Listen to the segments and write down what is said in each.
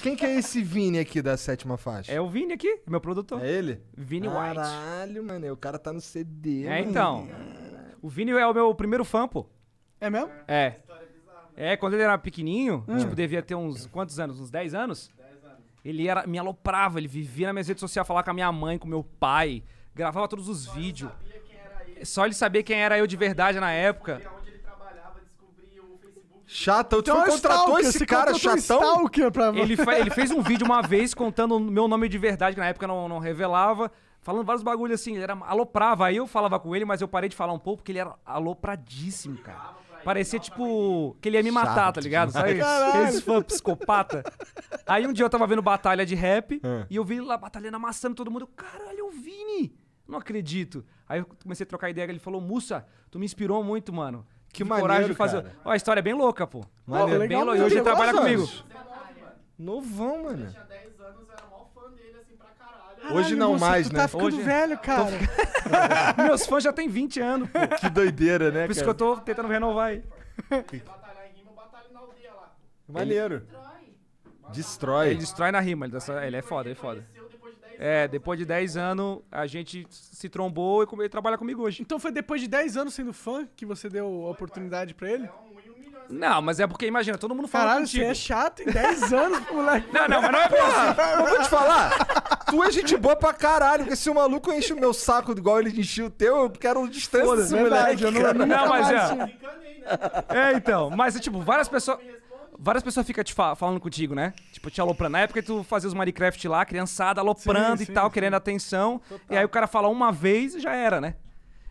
Quem que é esse Vini aqui da sétima faixa? É o Vini aqui, meu produtor. É ele? Vini Caralho, White. Caralho, mano, o cara tá no CD. É, mano. então. O Vini é o meu primeiro fã, pô. É mesmo? É. É, quando ele era pequenininho, hum. tipo, devia ter uns quantos anos? Uns 10 anos? 10 anos. Ele era, me aloprava, ele vivia na minha rede social, falava com a minha mãe, com meu pai, gravava todos os Só vídeos. Só ele sabia quem era eu de verdade na época. Chata, o então, contratou esse cara chatão. Pra... Ele, ele fez um vídeo uma vez contando o meu nome de verdade, que na época não, não revelava falando vários bagulhos assim, ele era aloprava. Aí eu falava com ele, mas eu parei de falar um pouco porque ele era alopradíssimo, cara. Parecia tipo que ele ia me matar, tá Chato, tá ligado? Sabe? Esse fã psicopata. Aí um dia eu tava vendo batalha de rap é. e eu vi ele lá batalhando, amassando todo mundo. Eu, Caralho, é o Vini! Não acredito. Aí eu comecei a trocar ideia, ele falou: moça tu me inspirou muito, mano. Que tive maneiro, coragem de fazer. Ó, a história é bem louca, pô. Maneiro, bem louca. E hoje ele trabalha comigo. Novão, mano. Eu tinha 10 anos, era mó fã dele, assim, pra caralho. Hoje não mais, tu né? tá ficando hoje... velho, cara. Tô... Meus fãs já tem 20 anos, pô. Que doideira, né, Por isso cara? que eu tô tentando renovar aí. Maneiro. Ele... Destrói. Ele destrói na rima, ele, dessa... ele é foda, ele é foda. É, depois de 10 anos a gente se trombou e ele trabalha comigo hoje. Então foi depois de 10 anos sendo fã que você deu a oportunidade para ele? Não, mas é porque, imagina, todo mundo fala Caralho, contigo. você é chato em 10 anos, moleque. Não, não, mas não é porra. Eu vou te falar. Tu é gente boa pra caralho, porque se o maluco enche o meu saco igual ele encheu o teu, eu quero distância moleque. Eu não, não, mas é. É, então. Mas, é tipo, várias pessoas... Várias pessoas ficam te fa falando contigo, né? Tipo, te aloprando. Na época tu fazia os Minecraft lá, criançada, aloprando sim, e tal, sim. querendo atenção. Total. E aí o cara fala uma vez e já era, né?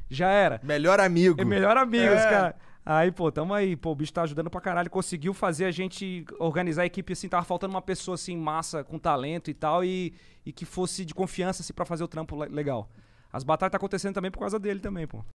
Já era. Melhor amigo. É melhor amigo, é. cara. Aí, pô, tamo aí. Pô, o bicho tá ajudando pra caralho. Conseguiu fazer a gente organizar a equipe assim. Tava faltando uma pessoa assim, massa, com talento e tal. E, e que fosse de confiança, assim, pra fazer o trampo legal. As batalhas tá acontecendo também por causa dele também, pô.